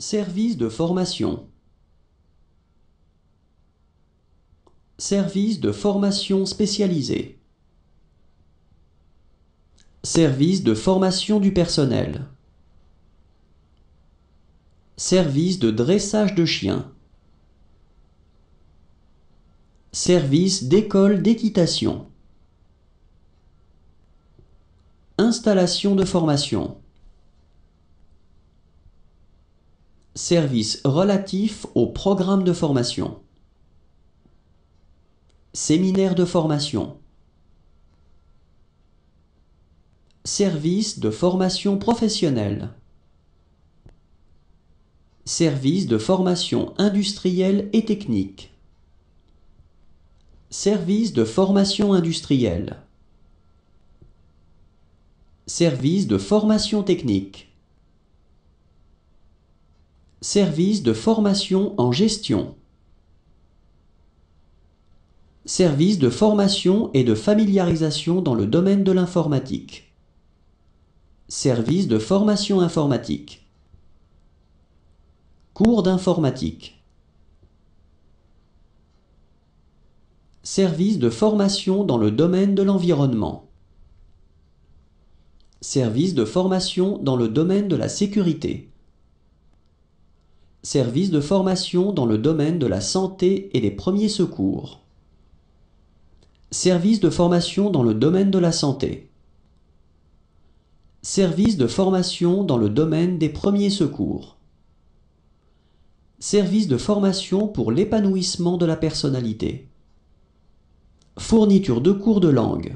Service de formation. Service de formation spécialisée Service de formation du personnel. Service de dressage de chiens. Service d'école d'équitation. Installation de formation. Service relatif au programme de formation. Séminaire de formation. Service de formation professionnelle. Service de formation industrielle et technique. Service de formation industrielle. Service de formation technique. Service de formation en gestion. Service de formation et de familiarisation dans le domaine de l'informatique. Service de formation informatique. Cours d'informatique. Service de formation dans le domaine de l'environnement. Service de formation dans le domaine de la sécurité. Service de formation dans le domaine de la santé et des premiers secours. Service de formation dans le domaine de la santé. Service de formation dans le domaine des premiers secours. Service de formation pour l'épanouissement de la personnalité. Fourniture de cours de langue.